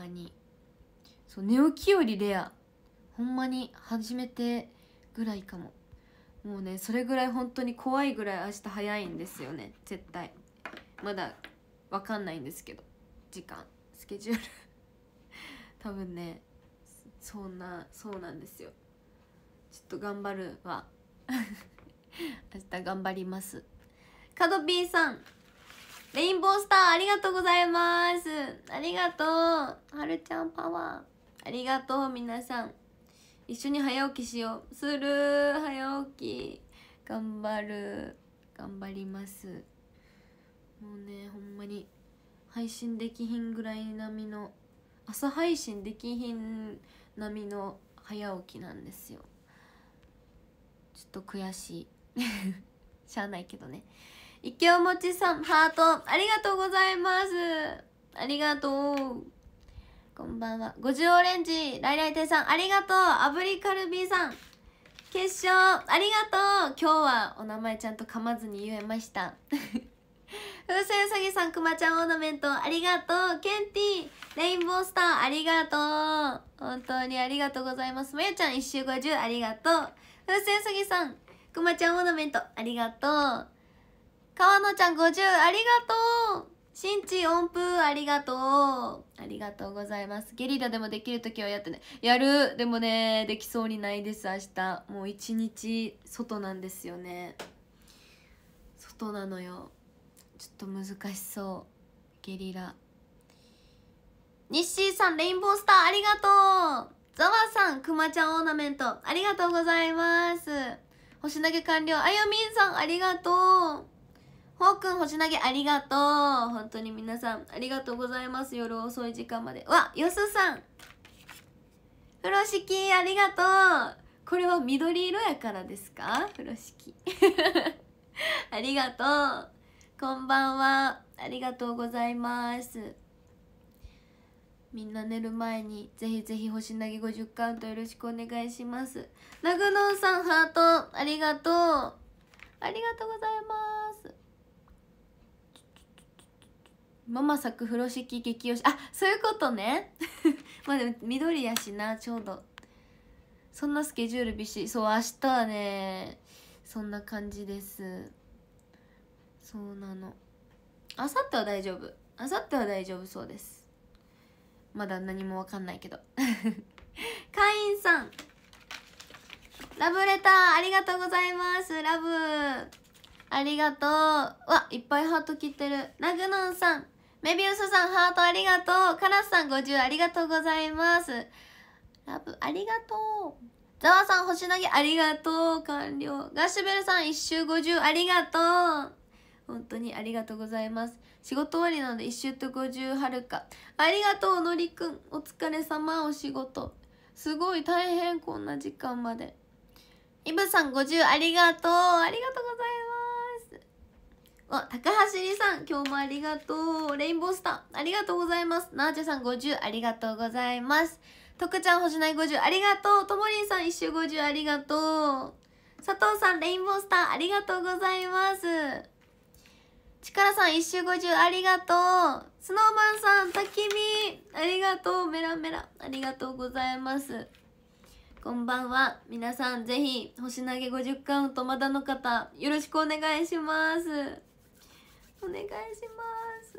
まにそう寝起きよりレアほんまに初めてぐらいかももうねそれぐらい本当に怖いぐらい明日早いんですよね絶対まだ分かんないんですけど時間スケジュール 多分ねそんなそうなんですよちょっと頑張るわ 明日頑張りますカドピーさんレインボースターありがとうございますありがとうはるちゃんパワーありがとう皆さん一緒に早起きしようする早起き頑張る頑張りますもうねほんまに配信できひんぐらい並みの朝配信できひん並みの早起きなんですよちょっと悔しい しゃあないけどね池おもちさんハートありがとうございますありがとうこんばんは五十オレンジライライ亭さんありがとうアブリカルビーさん決勝ありがとう今日はお名前ちゃんと噛まずに言えました風船うさぎさんくまちゃんオーナメントありがとうケンティレインボースターありがとう本当にありがとうございますまゆちゃん一周五十、ありがとう風船うさぎさんくまちゃんオーナメントありがとう川野ちゃん50ありがとう新地音符ありがとうありがとうございますゲリラでもできる時はやってねやるでもねできそうにないです明日もう一日外なんですよね外なのよちょっと難しそうゲリラ日清さんレインボースターありがとうざわさんくまちゃんオーナメントありがとうございます星投げ完了あゆみんさんありがとうほうくん星投げありがとう本当に皆さんありがとうございます夜遅い時間までわよすさん風呂敷ありがとうこれは緑色やからですか風呂敷 ありがとうこんばんはありがとうございますみんな寝る前にぜひぜひ星投げ50カウントよろしくお願いしますラグノンさんハートありがとうありがとうございますママ作風呂敷激推しあそういうことね まあでも緑やしなちょうどそんなスケジュールびしそう明日はねそんな感じですそうなのあさっては大丈夫あさっては大丈夫そうですまだ何もわかんないけど 会員さんラブレターありがとうございますラブありがとうわいっぱいハート切ってるナグノンさんメビウスさん、ハートありがとう。カラスさん、50ありがとうございます。ラブ、ありがとう。ザワさん、星投げ、ありがとう。完了。ガッシュベルさん、1周50、ありがとう。本当にありがとうございます。仕事終わりなので、1周と50、はるか。ありがとう、のりくん。お疲れ様、お仕事。すごい、大変、こんな時間まで。イブさん、50、ありがとう。ありがとうございます。わ、高橋りさん、今日もありがとう。レインボースター、ありがとうございます。なあちゃさん50、ありがとうございます。とくちゃん、星じない50、ありがとう。ともりんさん、一周50、ありがとう。佐藤さん、レインボースター、ありがとうございます。ちからさん、一周50、ありがとう。スノーマンさん、たきみ、ありがとう。メラメラ、ありがとうございます。こんばんは。皆さん、ぜひ、星投げ50カウントまだの方、よろしくお願いします。お願いします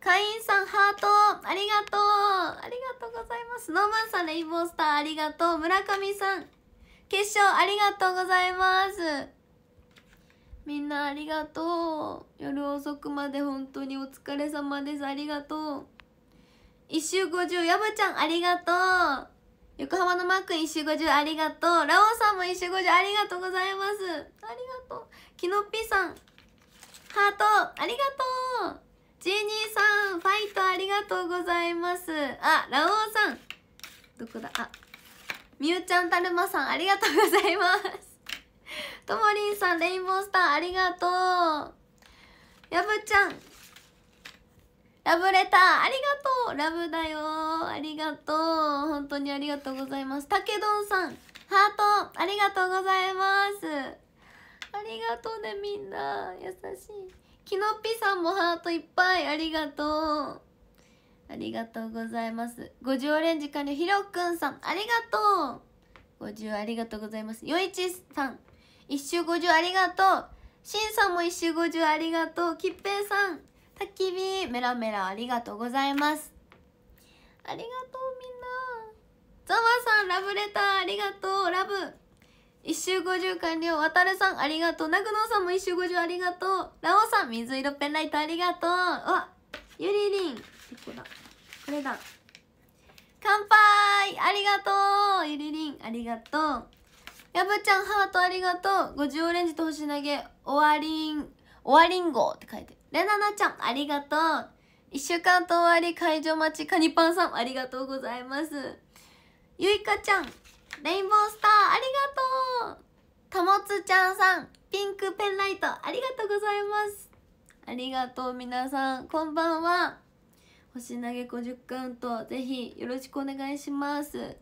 会員さんハートありがとうありがとうございますノーマンさんレインボースターありがとう村上さん決勝ありがとうございますみんなありがとう夜遅くまで本当にお疲れ様ですありがとう一周50やブちゃんありがとう横浜のマーク一周50ありがとうラオウさんも一周50ありがとうございますありがとうキノピさんハートありがとうジェニーさんファイトありがとうございますあラオウさんどこだあみゆちゃんたるまさんありがとうございますともりんさんレインボースターありがとうやぶちゃんラブレターありがとうラブだよありがとう本当にありがとうございますたけどんさんハートありがとうございますありがとうねみんな優しいきのっぴさんもハートいっぱいありがとうありがとうございます50オレンジ完了ひろくんさんありがとう50ありがとうございますよいちさん1周50ありがとうしんさんも1周50ありがとうきっぺいさん焚き火メラメラありがとうございますありがとうみんなざわさんラブレターありがとうラブ一周五十完了わたるさんありがとうなぐのさんも一周五十ありがとうラオさん水色ペンライトありがとうわゆりりんここだこれだ乾杯ありがとうゆりりんありがとうやぶちゃんハートありがとう五十オレンジと星投げ終わりん終わりんごって書いてるれななちゃんありがとう一週間と終わり会場待ちカニパンさんありがとうございますゆいかちゃんレインボースターありがとうともつちゃんさんピンクペンライトありがとうございますありがとう皆さんこんばんは星投げ50カウントぜひよろしくお願いします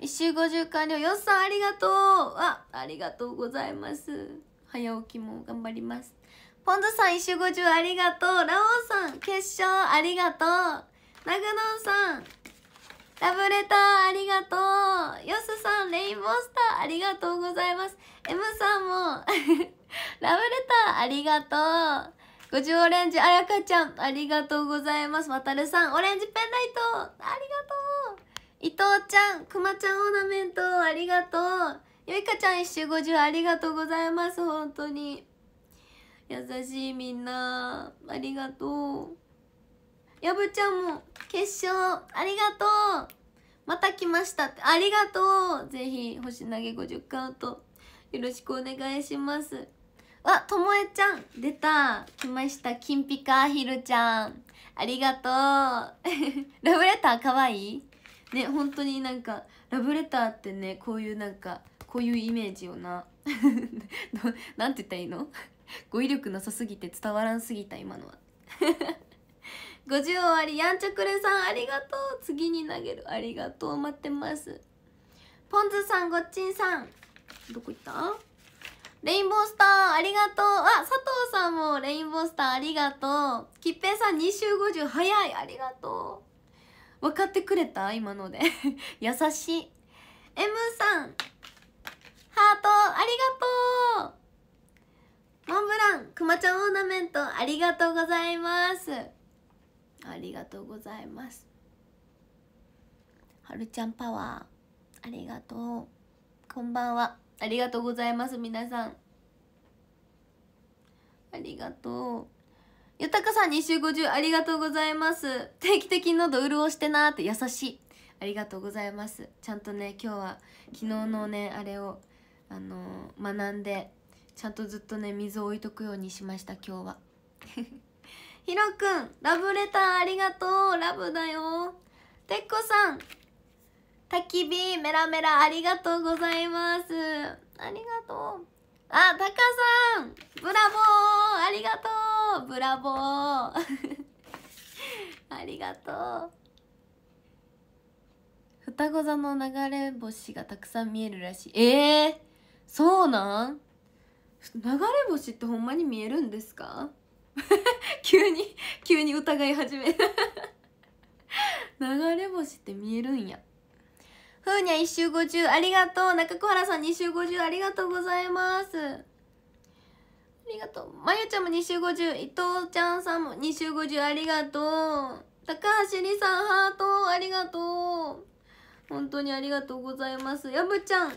1周50完了よっさんありがとうあありがとうございます早起きも頑張りますポンズさん1周50ありがとうラオウさん決勝ありがとうナグノンさんラブレターありがとうよすさんレインボースターありがとうございます M さんも ラブレターありがとう五十オレンジあやかちゃんありがとうございますわたるさんオレンジペンライトありがとう伊藤ちゃんくまちゃんオーナメントありがとうゆいかちゃん一周50ありがとうございます本当に優しいみんなありがとうやぶちゃんも決勝ありがとうまた来ましたってありがとうぜひ星投げ50カウントよろしくお願いしますあともえちゃん出た来ました金ピカひるちゃんありがとう ラブレターかわいいね本当になんかラブレターってねこういうなんかこういうイメージよな なんて言ったらいいの 語彙力なさすぎて伝わらんすぎた今のは50終わりやんちゃくれさんありがとう次に投げるありがとう待ってますポンズさんごっちんさんどこ行ったレインボースターありがとうあ佐藤さんもレインボースターありがとうきっぺいさん2週50早いありがとう分かってくれた今ので 優しい M さんハートありがとうモンブランくまちゃんオーナメントありがとうございますありがとうございますはるちゃんパワーありがとうこんばんはありがとうございます皆さんありがとうゆたかさん2週50ありがとうございます定期的に喉潤してなーって優しいありがとうございますちゃんとね今日は昨日のねあれをあのー、学んでちゃんとずっとね水を置いとくようにしました今日はひろくん、ラブレターありがとう。ラブだよ。てっこさん、焚き火、メラメラ、ありがとうございます。ありがとう。あ、たかさん、ブラボー、ありがとう。ブラボー。ありがとう。双子座の流れ星がたくさん見えるらしい。えー、そうなん流れ星ってほんまに見えるんですか 急に急に疑い始め流れ星って見えるんやふうにゃ1周50ありがとう中小原さん2周50ありがとうございますありがとうまゆちゃんも2周50伊藤ちゃんさんも2周50ありがとう高橋りさんハートありがとう本当にありがとうございますやぶちゃん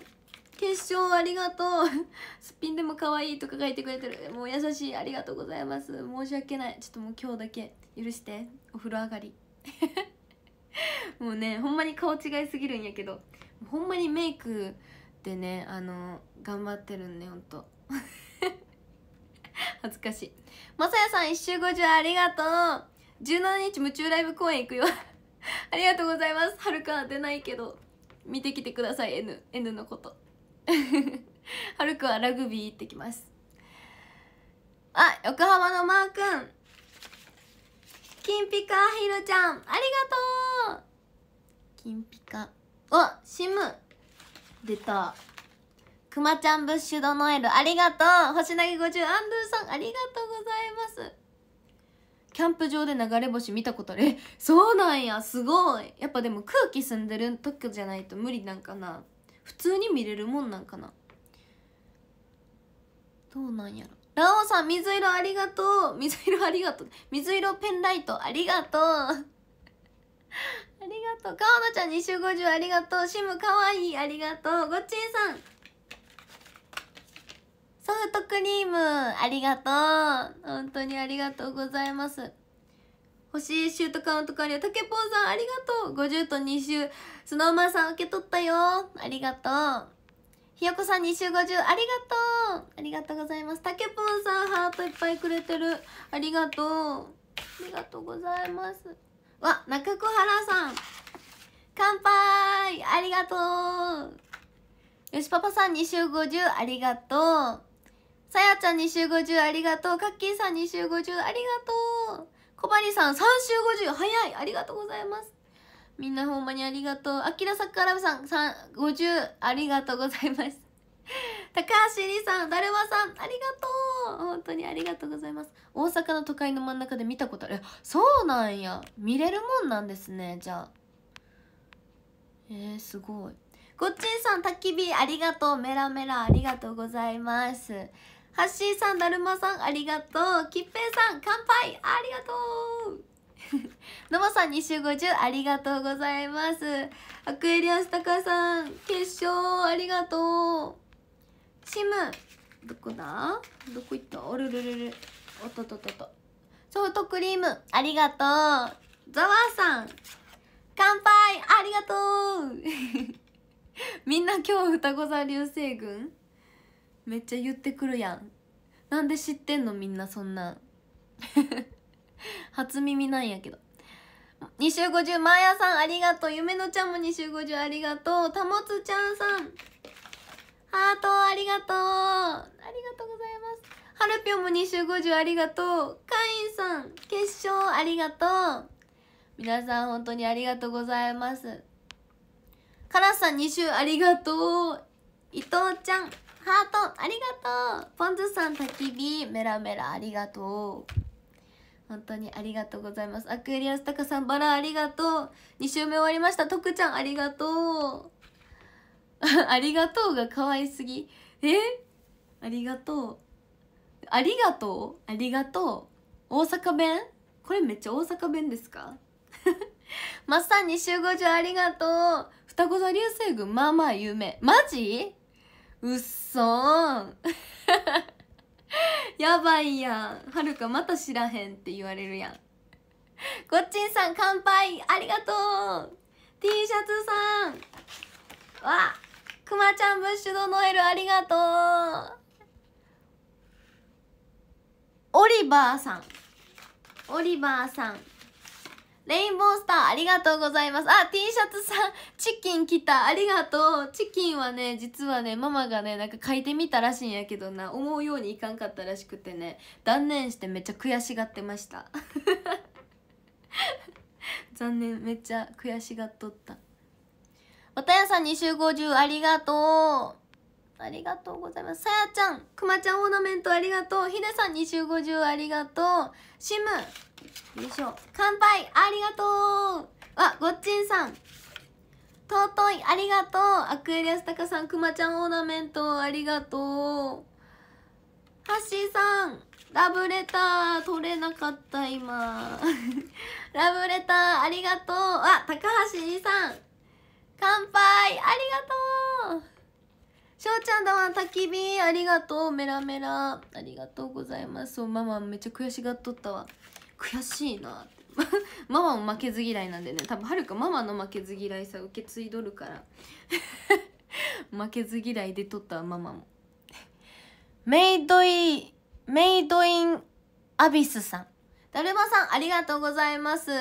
決勝ありがとうすっぴんでも可愛いとか書いてくれてるもう優しいありがとうございます申し訳ないちょっともう今日だけ許してお風呂上がり もうねほんまに顔違いすぎるんやけどほんまにメイクでねあの頑張ってるんねほんと 恥ずかしいまさやさん1周50ありがとう17日夢中ライブ公演行くよ ありがとうございますはるか出ないけど見てきてください N, N のことはるくはラグビー行ってきますあ横浜のマー君金ぴかひろちゃんありがとう金ぴかおシム出たくまちゃんブッシュドノエルありがとう星投げ50アンドゥさんありがとうございますキャンプ場で流れ星見たことあるえそうなんやすごいやっぱでも空気澄んでる時じゃないと無理なんかな普通に見れるもんなんかなどうなんやろラオさん水色ありがとう水色ありがとう水色ペンライトありがとうありがとう川野ちゃん2週50ありがとうシムかわいいありがとうごちんさんソフトクリームありがとう本当にありがとうございます欲しいシュートカウントあ理は竹ぽんさんありがとう !50 と2周。スノーマンさん受け取ったよありがとうひよこさん2周50ありがとうありがとうございます竹ぽんさんハートいっぱいくれてるありがとうありがとうございますわ中小原さん乾杯ありがとうよしパパさん2周50ありがとうさやちゃん2周50ありがとうかっきーさん2周50ありがとう小針さん3週50早いありがとうございますみんなほんまにありがとうあきらさくらーさん50ありがとうございます 高橋りさんだるまさんありがとう本当にありがとうございます大阪の都会の真ん中で見たことあるそうなんや見れるもんなんですねじゃあえー、すごいごっちんさん焚き火ありがとうメラメラありがとうございますハッシーさん、だるまさん、ありがとう。きっぺいさん、乾杯ありがとうのも さん、2週50、ありがとうございます。アクエリアスタカさん、決勝、ありがとう。シム、どこだどこ行ったおるるるる。おっとっとっとっと。ソフトクリーム、ありがとう。ザワーさん、乾杯ありがとう みんな今日双子座流星群めっちゃ言ってくるやんなんで知ってんのみんなそんな 初耳なんやけど2週50マーヤさんありがとう夢のちゃんも2週50ありがとうたもつちゃんさんハートありがとうありがとうございますはるぴょんも2週50ありがとうカインさん決勝ありがとう皆さん本当にありがとうございますからさん2週ありがとう伊藤ちゃんハートありがとうポンズさん焚き火メラメラありがとう本当にありがとうございますアクエリアスタカさんバラありがとう2週目終わりましたとくちゃんありがとうありがとうが可愛すぎえありがとうありがとうありがとう大阪弁これめっちゃ大阪弁ですか マッサン2週50ありがとう双子座流星群まあまあ有名マジうっそー やばいやんはるかまた知らへんって言われるやんこっちんさん乾杯ありがとう T シャツさんわくまちゃんブッシュドノエルありがとうオリバーさんオリバーさんレインボースターありがとうございますあ T シャツさんチキン来たありがとうチキンはね実はねママがねなんか書いてみたらしいんやけどな思うようにいかんかったらしくてね断念してめっちゃ悔しがってました 残念めっちゃ悔しがっとった綿屋さんに集合中ありがとうありがとうございます。さやちゃん、くまちゃんオーナメントありがとう。ひでさん2週50ありがとう。シム、よいしょ。乾杯ありがとうあ、ごっちんさん。尊いありがとう。アクエリアスタカさん、くまちゃんオーナメントありがとう。はっしーさん、ラブレター取れなかった今。ラブレターありがとう。あ、高橋さん。乾杯ありがとうしょうちゃんだわ焚き火ありがとうメラメラありがとうございますそうママめっちゃ悔しがっとったわ悔しいな ママも負けず嫌いなんでね多分はるかママの負けず嫌いさ受け継いどるから 負けず嫌いでとったママもメイドイメイドインアビスさんだるまさんありがとうございます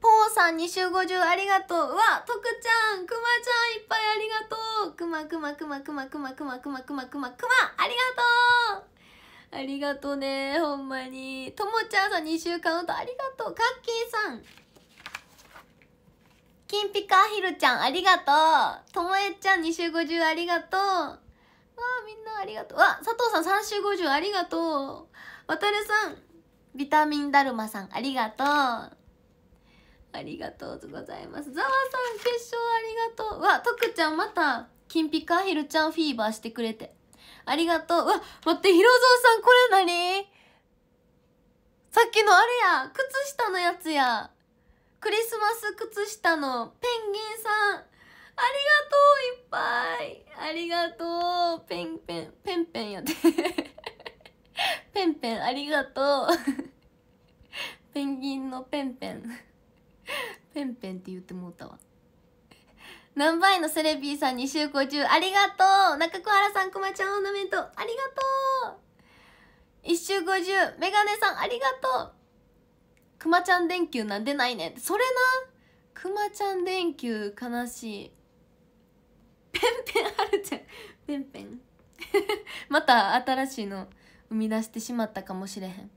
ポーさん2週50ありがとうわとくちゃんくまちゃんいっぱいありがとうくまくまくまくまくまくまくまくまくまクマありがとうありがとうねほんまにともちゃんさん2週間トありがとうかっきーさんきんぴかひるちゃんありがとうともえちゃん2週50ありがとうわあみんなありがとうわ佐藤さん3週50ありがとうわたるさんビタミンだるまさんありがとうありがとうございますざわさん決勝ありがとうわとくちゃんまた金ピカひルちゃんフィーバーしてくれてありがとうわ待ってひろぞうさんこれ何さっきのあれや靴下のやつやクリスマス靴下のペンギンさんありがとういっぱいありがとうペンペンペンペンやって ペンペンありがとう ペンギンのペンペンペンペンって言ってもうたわ何倍のセレビーさんに集合中ありがとう中小原さんくまちゃんオーナメントありがとう一周50メガネさんありがとうくまちゃん電球なんでないねんそれなくまちゃん電球悲しいペンペンはるちゃんペンペン また新しいの生み出してしまったかもしれへん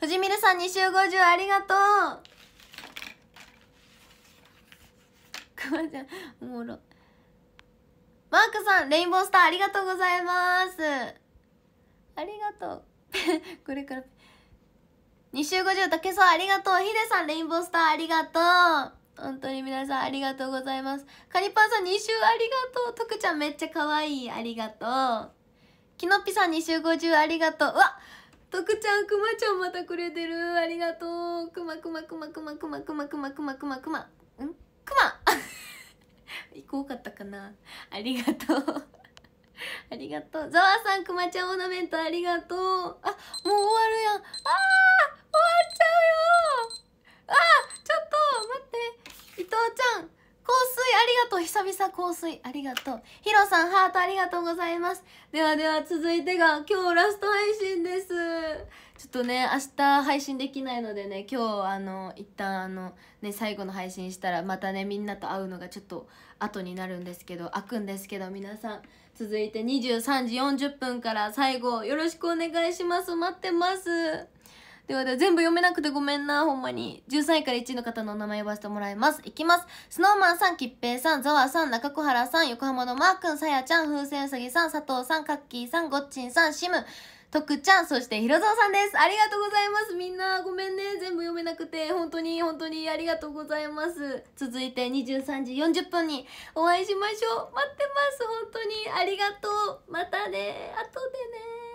藤見さん2周50ありがとうば ちゃんおもろマークさんレインボースターありがとうございますありがとう これから二週五十0けさんありがとうヒデさんレインボースターありがとう本当に皆さんありがとうございますカニパンさん二週ありがとうとくちゃんめっちゃ可愛いありがとうきのっぴさん二週五十ありがとううわとくちゃんくまちゃんまたくれてるありがとうくまくまくまくまくまくまくまくまくまくまくまんくま行こうかったかなありがとうありがとうざわさんくまちゃんオーナメントありがとうあもう終わるやんあー々香水ありがとうヒロさんハートありがとうございますではでは続いてが今日ラスト配信ですちょっとね明日配信できないのでね今日あの一旦あのね最後の配信したらまたねみんなと会うのがちょっと後になるんですけど開くんですけど皆さん続いて23時40分から最後よろしくお願いします待ってますでは全部読めなくてごめんな、ほんまに。13位から1位の方のお名前呼ばせてもらいます。いきます。スノーマンさん、きっぺいさん、ザワさん、中小原さん、横浜のマー君、さやちゃん、風船うさぎさん、佐藤さん、かっきーさん、ごっちんさん、シム。とくちゃん、そしてひろぞうさんです。ありがとうございます。みんな、ごめんね。全部読めなくて、本当に、本当にありがとうございます。続いて23時40分にお会いしましょう。待ってます。本当に。ありがとう。またね。後でね。